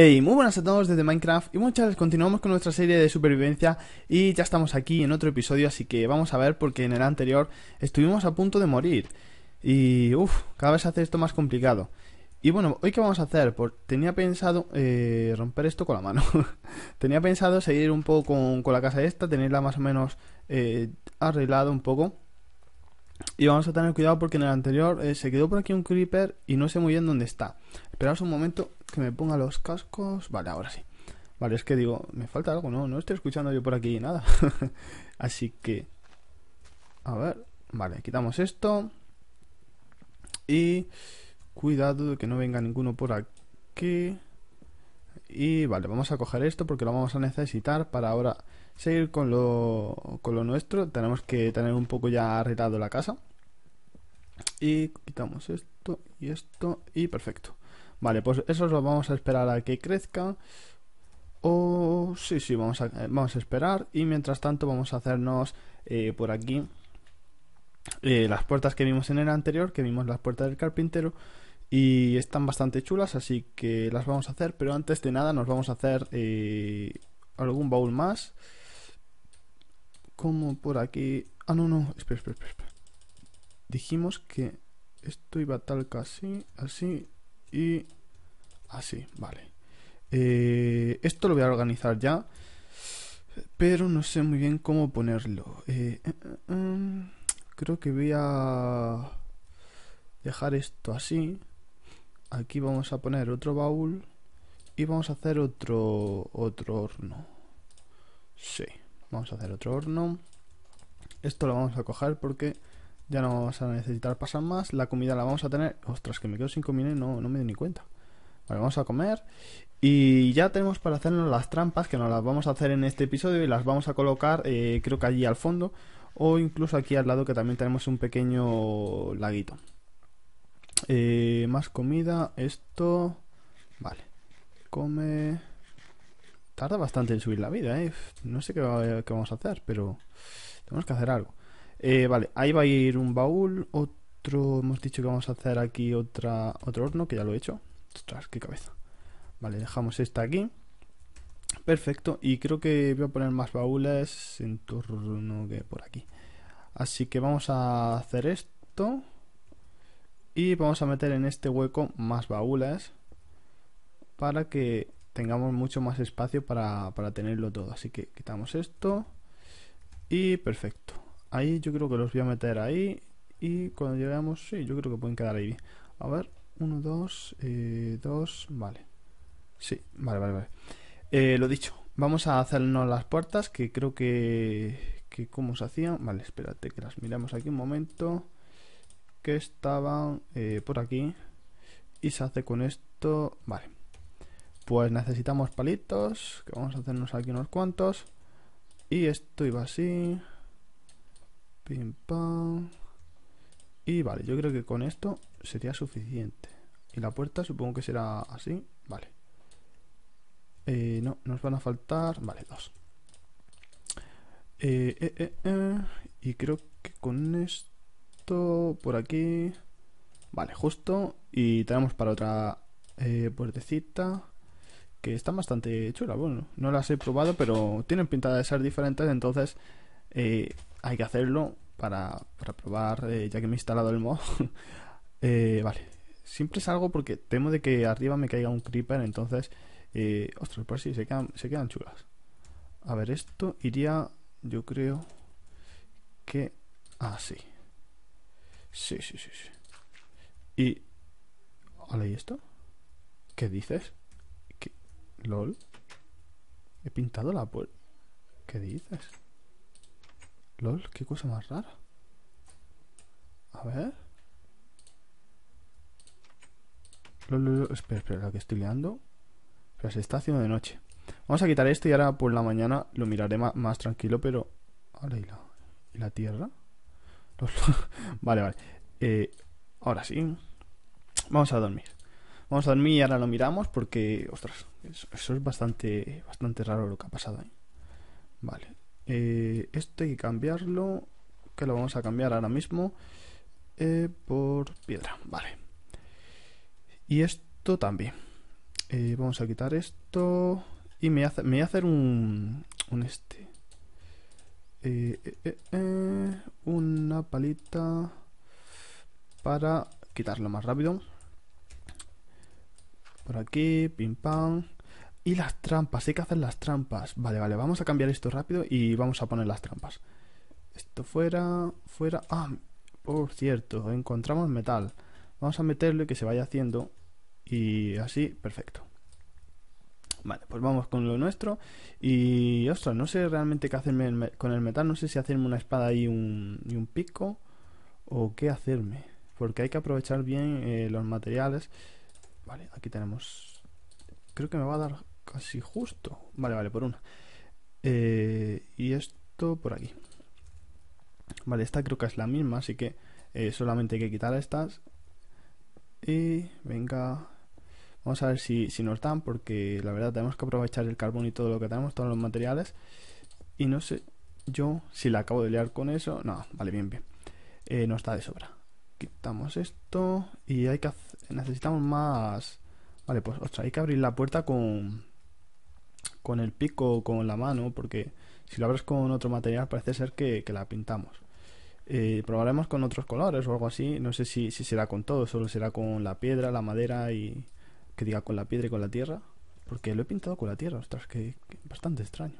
Hey, muy buenas a todos desde Minecraft y muchas continuamos con nuestra serie de supervivencia y ya estamos aquí en otro episodio así que vamos a ver porque en el anterior estuvimos a punto de morir y uff, cada vez hace esto más complicado y bueno, hoy qué vamos a hacer, tenía pensado eh, romper esto con la mano tenía pensado seguir un poco con, la casa esta, tenerla más o menos arreglado eh, arreglada un poco y vamos a tener cuidado porque en el anterior eh, se quedó por aquí un creeper y no sé muy bien dónde está. Esperaos un momento que me ponga los cascos. Vale, ahora sí. Vale, es que digo, me falta algo, no, no estoy escuchando yo por aquí nada. Así que, a ver, vale, quitamos esto. Y cuidado de que no venga ninguno por aquí. Y vale, vamos a coger esto porque lo vamos a necesitar para ahora seguir con lo, con lo nuestro. Tenemos que tener un poco ya arreglado la casa. Y quitamos esto y esto y perfecto. Vale, pues eso lo vamos a esperar a que crezca. O sí, sí, vamos a, eh, vamos a esperar. Y mientras tanto vamos a hacernos eh, por aquí eh, las puertas que vimos en el anterior, que vimos las puertas del carpintero. Y están bastante chulas, así que las vamos a hacer. Pero antes de nada nos vamos a hacer algún baúl más. Como por aquí... Ah, no, no, espera, espera, espera. Dijimos que esto iba tal casi, así, y así, ah, vale. Eh, esto lo voy a organizar ya, pero no sé muy bien cómo ponerlo. Eh, eh, em, creo que voy a dejar esto así. Aquí vamos a poner otro baúl y vamos a hacer otro, otro horno. Sí, vamos a hacer otro horno. Esto lo vamos a coger porque ya no vamos a necesitar pasar más. La comida la vamos a tener. Ostras, que me quedo sin comida no, no me doy ni cuenta. Vale, vamos a comer. Y ya tenemos para hacernos las trampas, que nos las vamos a hacer en este episodio y las vamos a colocar, eh, creo que allí al fondo, o incluso aquí al lado, que también tenemos un pequeño laguito. Eh, más comida, esto. Vale. Come. Tarda bastante en subir la vida, ¿eh? No sé qué vamos a hacer, pero tenemos que hacer algo. Eh, vale, ahí va a ir un baúl, otro... Hemos dicho que vamos a hacer aquí otra, otro horno, que ya lo he hecho. Ostras, qué cabeza. Vale, dejamos esta aquí. Perfecto, y creo que voy a poner más baúles en torno que por aquí. Así que vamos a hacer esto. Y vamos a meter en este hueco más baúles para que tengamos mucho más espacio para tenerlo todo. Así que quitamos esto y perfecto. Ahí yo creo que los voy a meter ahí. Y cuando llegamos, sí, yo creo que pueden quedar ahí bien. A ver, uno, dos, eh, dos, vale. Sí, vale, vale, vale. Eh, lo dicho, vamos a hacernos las puertas, que creo que, que cómo se hacían. Vale, espérate que las miramos aquí un momento. Que estaban eh, por aquí. Y se hace con esto. Vale. Pues necesitamos palitos, que vamos a hacernos aquí unos cuantos. Y esto iba así. Pim, pam. Y vale, yo creo que con esto sería suficiente. Y la puerta supongo que será así. Vale. Eh, no, nos van a faltar... Vale, dos. Eh, eh, y creo que con esto por aquí... Vale, justo. Y tenemos para otra puertecita. Que están bastante chula. Bueno, no las he probado, pero tienen pinta de ser diferentes. Entonces hay que hacerlo para, probar, eh, ya que me he instalado el mod. Eh, vale, siempre salgo porque temo de que arriba me caiga un creeper, entonces... Eh, ostras, por pues si se quedan, se quedan chulas. A ver, esto iría, yo creo que así. Ah, sí, sí, sí, sí. Y... ¿Vale, y esto? ¿Qué dices? que ¿Lol? He pintado la puerta. ¿Qué dices? LOL, qué cosa más rara. A ver. LOL, espera, espera, la que estoy liando. Pero se está haciendo de noche. Vamos a quitar esto y ahora por la mañana lo miraré más tranquilo, pero... Ahora, ¿y la, tierra? vale, vale. Eh, ahora sí. Vamos a dormir. Vamos a dormir y ahora lo miramos porque, ostras, eso, es bastante, bastante raro lo que ha pasado ahí. Vale. Eh, esto hay que cambiarlo, que lo vamos a cambiar ahora mismo, eh, por piedra, vale. Y esto también. Eh, vamos a quitar esto y me, hace, me voy a hacer un, un este. una palita para quitarlo más rápido. Por aquí, pim pam. Y las trampas, hay que hacer las trampas. Vale, vale, vamos a cambiar esto rápido y vamos a poner las trampas. Esto fuera, fuera... Ah, por cierto, encontramos metal. Vamos a meterlo y que se vaya haciendo. Y así, perfecto. Vale, pues vamos con lo nuestro. Y, ostras, no sé realmente qué hacerme con el metal. No sé si hacerme una espada y un, y un pico. O qué hacerme. Porque hay que aprovechar bien eh, los materiales. Vale, aquí tenemos... Creo que me va a dar casi justo. Vale, vale, por una. Eh, y esto por aquí. Vale, esta creo que es la misma, así que eh, solamente hay que quitar estas. Y venga, vamos a ver si, si nos dan, porque la verdad tenemos que aprovechar el carbón y todo lo que tenemos, todos los materiales. Y no sé yo si la acabo de liar con eso. No, vale, bien, bien. Eh, nos da de sobra. Quitamos esto y hay que necesitamos más... Vale, pues ostras, hay que abrir la puerta con, con el pico o con la mano, porque si lo abres con otro material parece ser que, la pintamos. Eh, probaremos con otros colores o algo así, no sé si, será con todo, solo será con la piedra, la madera y que diga con la piedra y con la tierra, porque lo he pintado con la tierra, ostras, que, es bastante extraño.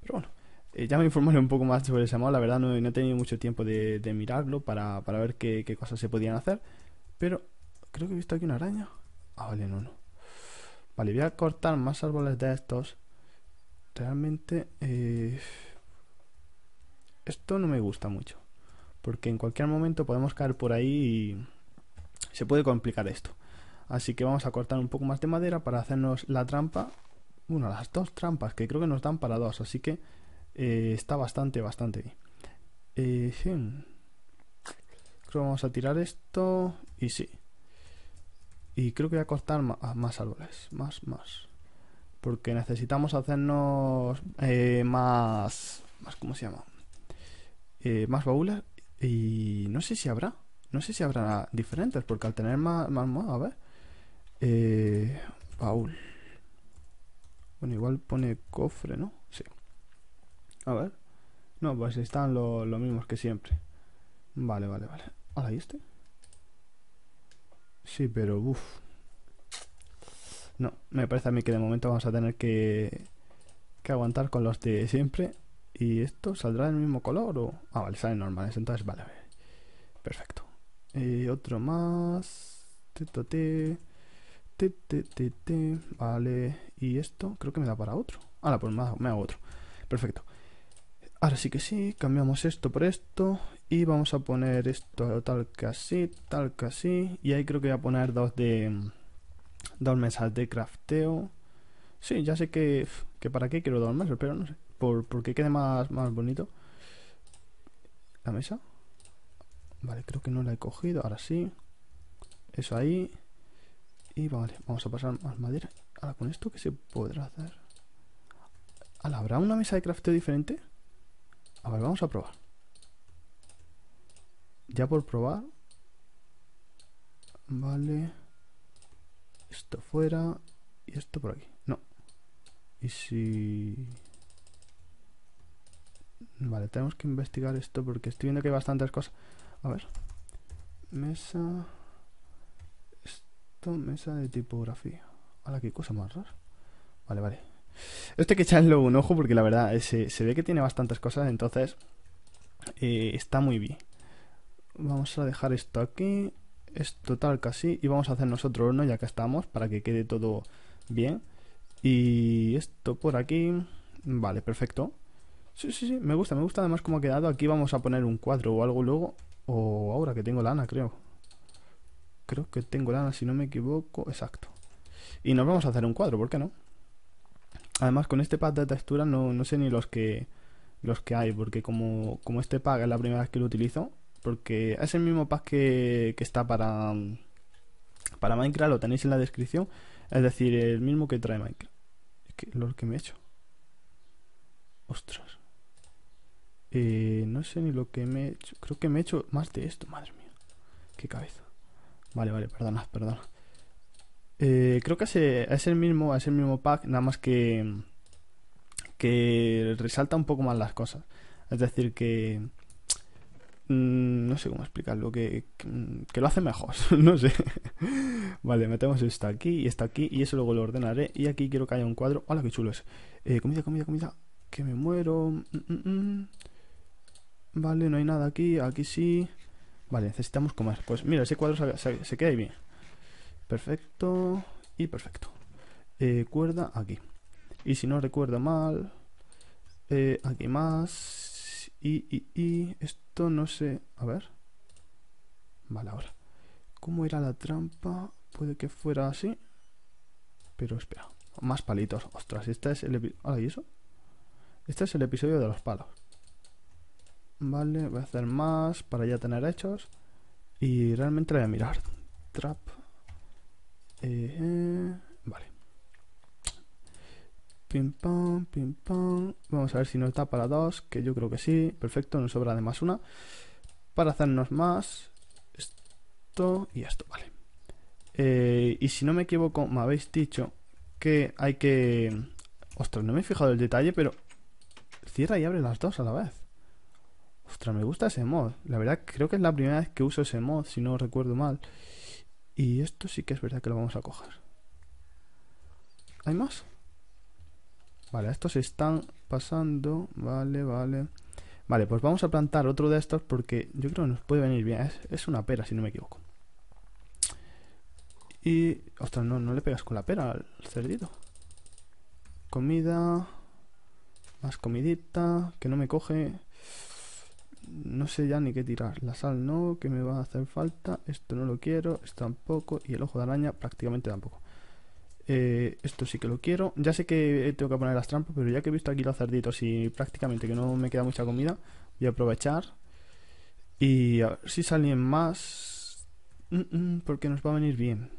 Pero bueno, eh, ya me informaré un poco más sobre ese mod, la verdad no, no he tenido mucho tiempo de, mirarlo para, ver qué, qué cosas se podían hacer, pero creo que he visto aquí una araña. Ah, vale, no, no. Vale, voy a cortar más árboles de estos. Realmente... Eh, esto no me gusta mucho. Porque en cualquier momento podemos caer por ahí y se puede complicar esto. Así que vamos a cortar un poco más de madera para hacernos la trampa. Bueno, las dos trampas que creo que nos dan para dos. Así que eh, está bastante, bastante bien. Eh, creo que vamos a tirar esto. Y sí. Y creo que voy a cortar ah, más, árboles, más, más. Porque necesitamos hacernos eh, más, ¿cómo se llama? Eh, más baúles. Y no sé si habrá, no sé si habrá diferentes, porque al tener más, más, a ver. Eh, baúl. Bueno, igual pone cofre, ¿no? Sí. A ver. No, pues están los mismos que siempre. Vale, vale, vale. Ahora, ahí este? Sí, pero uff. No, me parece a mí que de momento vamos a tener que, aguantar con los de siempre. ¿Y esto saldrá del mismo color o...? Ah, vale, salen normales, entonces vale. Perfecto. Y eh, otro más... Te, te, Vale. ¿Y esto? Creo que me da para otro. Ah, pues me hago otro. Perfecto. Ahora sí que sí, cambiamos esto por esto y vamos a poner esto tal que así, tal que así. Y ahí creo que voy a poner dos de mm, dos mesas de crafteo. Sí, ya sé que, para qué quiero dos mesas, pero no sé. porque quede más, más bonito. La mesa. Vale, creo que no la he cogido. Ahora sí. Eso ahí. Y vale, vamos a pasar más madera. Ahora con esto, que se podrá hacer? ¿Habrá una mesa de crafteo diferente? A ver, vamos a probar. Ya por probar. Vale. Esto fuera. Y esto por aquí. No. Y si... Vale, tenemos que investigar esto porque estoy viendo que hay bastantes cosas. A ver. Mesa... Esto, mesa de tipografía. Ahora, qué cosa más rara. Vale, vale. Esto hay que echarle un ojo porque la verdad se, ve que tiene bastantes cosas, entonces eh, está muy bien. Vamos a dejar esto aquí, esto tal casi, y vamos a hacer nosotros horno ya que estamos para que quede todo bien. Y esto por aquí, vale, perfecto. Sí, sí, sí, me gusta, me gusta además cómo ha quedado. Aquí vamos a poner un cuadro o algo luego, o ahora que tengo lana, creo. Creo que tengo lana, si no me equivoco, exacto. Y nos vamos a hacer un cuadro, ¿por qué no? Además, con este pack de textura no, sé ni los que los que hay, porque como, como este pack es la primera vez que lo utilizo, porque es el mismo pack que, está para, para Minecraft, lo tenéis en la descripción, es decir, el mismo que trae Minecraft. Es que lo que me he hecho. Ostras. Eh, no sé ni lo que me he hecho. Creo que me he hecho más de esto, madre mía. Qué cabeza. Vale, vale, perdona, perdona. Eh, creo que es el mismo, es el mismo pack, nada más que que resalta un poco más las cosas. Es decir, que mm, no sé cómo explicarlo, que, que, mm, lo hace mejor, no sé. vale, metemos esto aquí y esto aquí y eso luego lo ordenaré. Y aquí quiero que haya un cuadro. Hola, qué chulo es. Eh, comida, comida, comida. Que me muero. Mm, vale, no hay nada aquí. Aquí sí. Vale, necesitamos comer. Pues mira, ese cuadro se, se queda ahí bien. Perfecto y perfecto. Eh, cuerda aquí. Y si no recuerdo mal, eh, aquí más. Y, y, y esto no sé. A ver. Vale, ahora. ¿Cómo era la trampa? Puede que fuera así. Pero espera. Más palitos. Ostras, esta es el episodio. ¿y eso? Este es el episodio de los palos. Vale, voy a hacer más para ya tener hechos. Y realmente voy a mirar. Trap. Eh, vale. Pim pam, pim pam. Vamos a ver si nos da para dos, que yo creo que sí. Perfecto, nos sobra de además una. Para hacernos más, esto y esto, vale. Eh, y si no me equivoco, me habéis dicho que hay que... Ostras, no me he fijado el detalle, pero cierra y abre las dos a la vez. Ostras, me gusta ese mod. La verdad creo que es la primera vez que uso ese mod, si no recuerdo mal. Y esto sí que es verdad que lo vamos a coger. ¿Hay más? Vale, estos se están pasando. Vale, vale. Vale, pues vamos a plantar otro de estos porque yo creo que nos puede venir bien. Es, una pera, si no me equivoco. Y... Ostras, no, no le pegas con la pera al cerdito. Comida... Más comidita, que no me coge no sé ya ni qué tirar. La sal no, que me va a hacer falta. Esto no lo quiero, esto tampoco. Y el ojo de araña prácticamente tampoco. Eh, esto sí que lo quiero. Ya sé que tengo que poner las trampas, pero ya que he visto aquí los cerditos y prácticamente que no me queda mucha comida, voy a aprovechar. Y a ver si salen más. Mm, mm, porque nos va a venir bien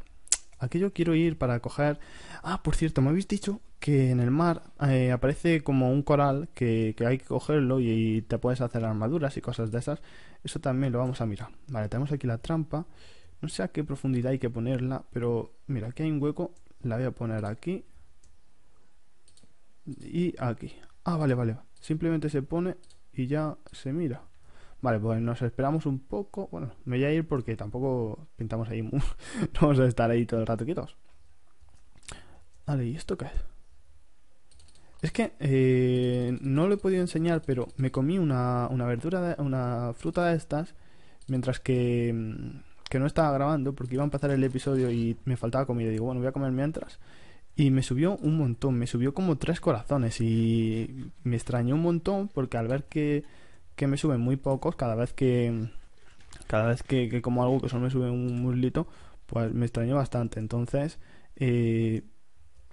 yo quiero ir para coger... Ah, por cierto, me habéis dicho que en el mar eh, aparece como un coral que, hay que cogerlo y, te puedes hacer armaduras y cosas de esas. Eso también lo vamos a mirar. Vale, tenemos aquí la trampa. No sé a qué profundidad hay que ponerla, pero mira, aquí hay un hueco. La voy a poner aquí. Y aquí. Ah, vale, vale. Simplemente se pone y ya se mira. Vale, pues nos esperamos un poco. Bueno, me voy a ir porque tampoco pintamos ahí. no vamos a estar ahí todo el rato quietos. Vale, ¿y esto qué es? Es que eh, no lo he podido enseñar, pero me comí una, verdura, de, una fruta de estas, mientras que, mm, que, no estaba grabando, porque iba a empezar el episodio y me faltaba comida. Digo, bueno, voy a comer mientras. Y me subió un montón, me subió como tres corazones y me extrañó un montón porque al ver que que me suben muy pocos cada vez que cada vez que, como algo que solo me sube un muslito pues me extraño bastante entonces eh,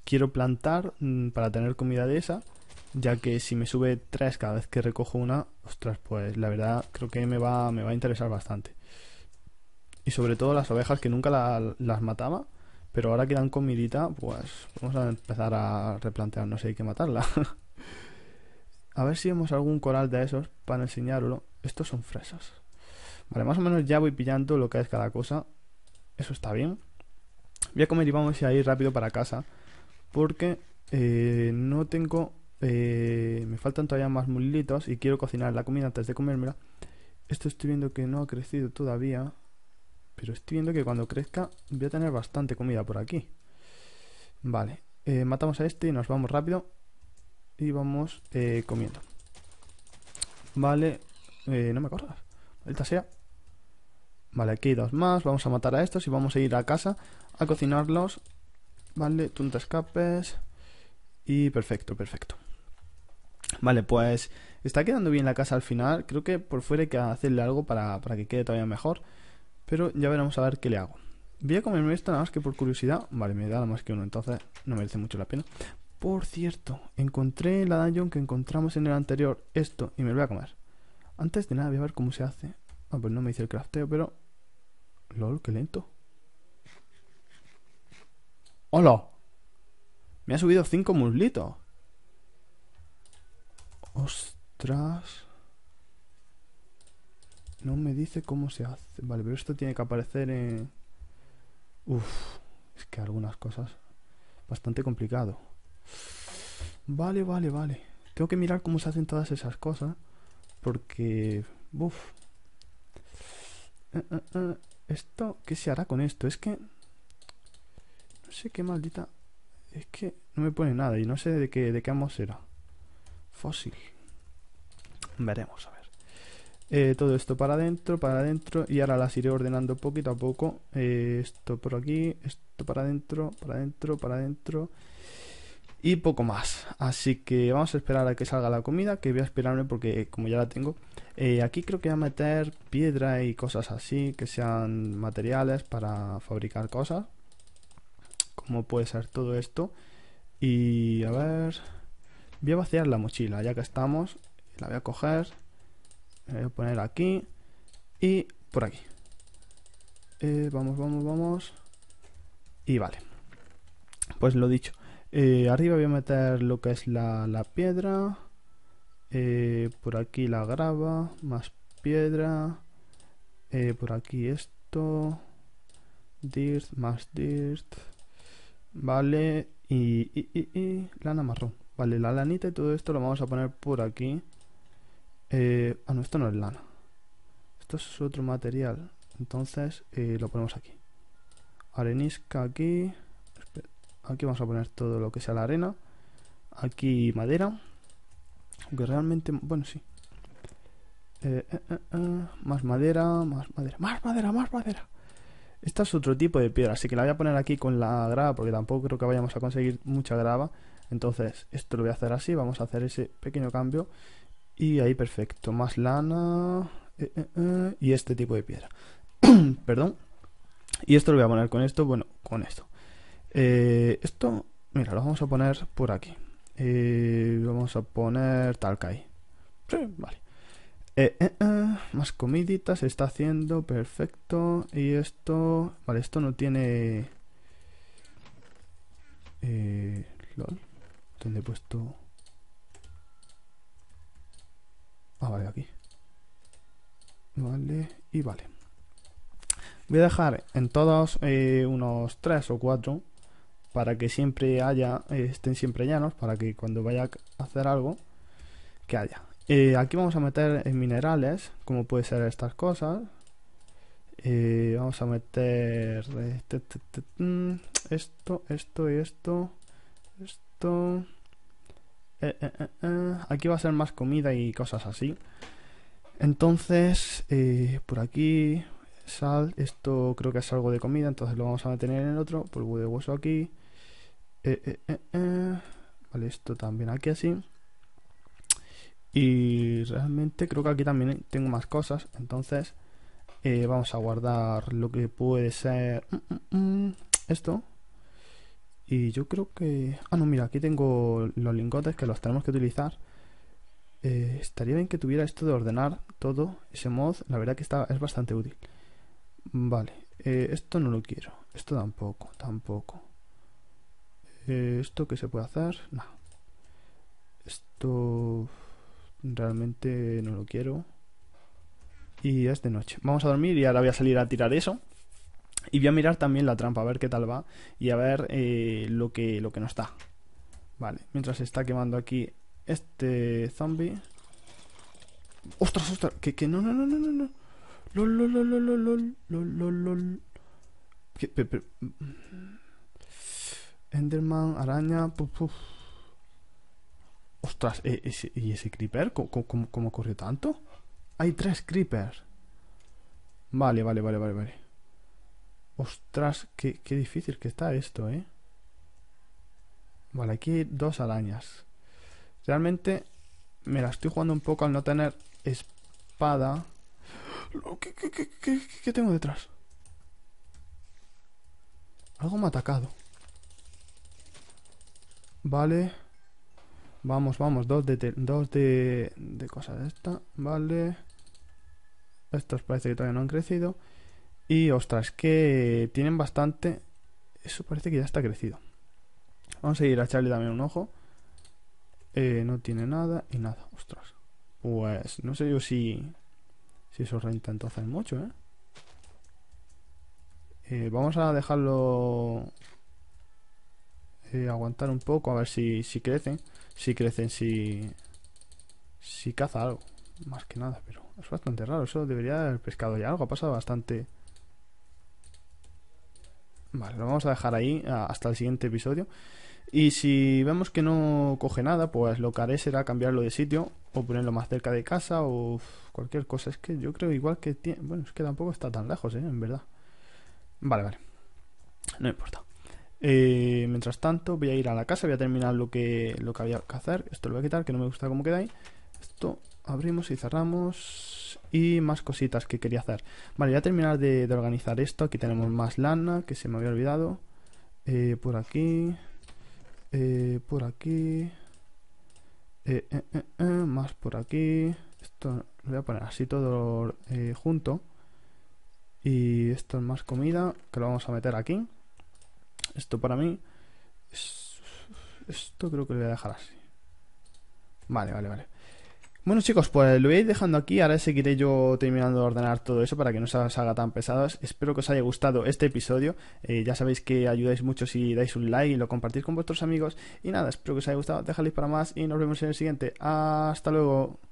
quiero plantar mm, para tener comida de esa ya que si me sube tres cada vez que recojo una ostras pues la verdad creo que me va me va a interesar bastante y sobre todo las ovejas que nunca las mataba pero ahora que dan comidita pues vamos a empezar a replantear No sé hay que matarla A ver si vemos algún coral de esos para enseñarlo. Estos son fresas. Vale, más o menos ya voy pillando lo que es cada cosa. Eso está bien. Voy a comer y vamos a ir rápido para casa. Porque eh, no tengo... Eh, me faltan todavía más mulitos y quiero cocinar la comida antes de comérmela. Esto estoy viendo que no ha crecido todavía. Pero estoy viendo que cuando crezca voy a tener bastante comida por aquí. Vale. Eh, matamos a este y nos vamos rápido y vamos eh, comiendo. Vale, eh, no me acuerdo. Esta sea. Vale, aquí dos más. Vamos a matar a estos y vamos a ir a casa a cocinarlos. Vale, tú te escapes. Y perfecto, perfecto. Vale, pues está quedando bien la casa al final. Creo que por fuera hay que hacerle algo para, para que quede todavía mejor. Pero ya veremos a ver qué le hago. Voy a comerme esto nada más que por curiosidad. Vale, me da nada más que uno, entonces no merece mucho la pena. Por cierto, encontré la dungeon que encontramos en el anterior. Esto, y me lo voy a comer. Antes de nada voy a ver cómo se hace. Ah, pues no me dice el crafteo, pero... LOL, qué lento. ¡Hola! Me ha subido 5 muslitos. Ostras. No me dice cómo se hace. Vale, pero esto tiene que aparecer en... Uf, es que algunas cosas... Bastante complicado. Vale, vale, vale. Tengo que mirar cómo se hacen todas esas cosas. Porque... Uf. Eh, eh, eh, esto... ¿Qué se hará con esto? Es que... No sé qué maldita... Es que no me pone nada y no sé de qué, de qué amo será. Fósil. Veremos, a ver. todo esto para adentro, para adentro. Y ahora las iré ordenando poquito a poco. esto por aquí, esto para adentro, para adentro, para adentro y poco más. Así que vamos a esperar a que salga la comida, que voy a esperarme porque eh, como ya la tengo, eh, aquí creo que voy a meter piedra y cosas así, que sean materiales para fabricar cosas. Como puede ser todo esto. Y a ver, voy a vaciar la mochila, ya que estamos, la voy a coger, la voy a poner aquí y por aquí. Eh, vamos, vamos, vamos. Y vale. Pues lo dicho. Eh, arriba voy a meter lo que es la, piedra. Eh, por aquí la grava, más piedra. Eh, por aquí esto. Dirt, más dirt. Vale. y, lana marrón. Vale, la lanita y todo esto lo vamos a poner por aquí. ah, no, esto no es lana. Esto es otro material. Entonces lo ponemos aquí. Arenisca aquí aquí vamos a poner todo lo que sea la arena aquí madera aunque realmente bueno sí eh, eh, eh, más madera más madera más madera más madera esta es otro tipo de piedra así que la voy a poner aquí con la grava porque tampoco creo que vayamos a conseguir mucha grava entonces esto lo voy a hacer así vamos a hacer ese pequeño cambio y ahí perfecto más lana y este tipo de piedra perdón y esto lo voy a poner con esto bueno con esto eh, esto, mira, lo vamos a poner por aquí. Eh, vamos a poner tal Sí, vale. Eh, más comiditas se está haciendo, perfecto. Y esto, vale, esto no tiene... LOL. ¿Dónde he puesto...? Ah, vale, aquí. Vale, y vale. Voy a dejar en todos unos 3 o 4 para que siempre haya, eh, estén siempre llanos, para que cuando vaya a hacer algo, que haya. Eh, aquí vamos a meter minerales, como puede ser estas cosas. Eh, vamos a meter mm, esto, esto y esto, esto. Aquí va a ser más comida y cosas así. Entonces, por aquí, sal, esto creo que es algo de comida, entonces lo vamos a meter en el otro, polvo de hueso aquí eh, eh, eh, vale, esto también aquí así. Y realmente creo que aquí también tengo más cosas. Entonces vamos a guardar lo que puede ser mm, mm, mm. esto. Y yo creo que... Ah, no, mira, aquí tengo los lingotes que los tenemos que utilizar. estaría bien que tuviera esto de ordenar todo ese mod. La verdad que está, es bastante útil. Vale, esto no lo quiero. Esto tampoco, tampoco. Eh, esto que se puede hacer, no. Esto realmente no lo quiero. Y es de noche. Vamos a dormir y ahora voy a salir a tirar eso. Y voy a mirar también la trampa, a ver qué tal va. Y a ver eh, lo, que, lo que no está. Vale, mientras se está quemando aquí este zombie. ¡Ostras, ostras! Que, que no, no, no, no, no, LOL, LOL, LOL, LOL, LOL, LOL, Enderman, araña, Ostras, e-, ¿y ese, creeper? ¿Cómo, cómo, cómo tanto? Hay tres creepers. Vale, vale, vale, vale, vale. Ostras, qué, difícil que está esto, ¿eh? Vale, aquí dos arañas. Realmente me la estoy jugando un poco al no tener espada. ¡Oh! qué tengo detrás? Algo me ha atacado. Vale. Vamos, vamos, dos de, dos de, cosas de esta, vale. Estos parece que todavía no han crecido. Y ostras, que tienen bastante... Eso parece que ya está crecido. Vamos a ir a echarle también un ojo. Eh, no tiene nada y nada, ostras. Pues no sé yo si... Si eso renta entonces mucho, eh, eh vamos a dejarlo eh, aguantar un poco a ver si, crecen. Si crecen, si, si caza algo. Más que nada, pero es bastante raro. Eso debería haber pescado ya algo. Ha pasado bastante... Vale, lo vamos a dejar ahí hasta el siguiente episodio. Y si vemos que no coge nada, pues lo que haré será cambiarlo de sitio o ponerlo más cerca de casa o cualquier cosa. Es que yo creo igual que Bueno, es que tampoco está tan lejos, ¿eh? En verdad. Vale, vale. No importa. Eh, mientras tanto, voy a ir a la casa, voy a terminar lo que, lo que había que hacer. Esto lo voy a quitar, que no me gusta cómo queda ahí. Esto abrimos y cerramos. Y más cositas que quería hacer. Vale, voy a terminar de, organizar esto. Aquí tenemos más lana, que se me había olvidado. Eh, por aquí. Eh, por aquí. más por aquí. Esto lo voy a poner así todo junto. Y esto es más comida, que lo vamos a meter aquí. Esto para mí... esto creo que lo voy a dejar así. Vale, vale, vale. Bueno chicos, pues lo voy a ir dejando aquí, ahora seguiré yo terminando de ordenar todo eso para que no se os haga tan pesado. Espero que os haya gustado este episodio, eh, ya sabéis que ayudáis mucho si dais un like y lo compartís con vuestros amigos. Y nada, espero que os haya gustado, dejadle para más y nos vemos en el siguiente. Hasta luego.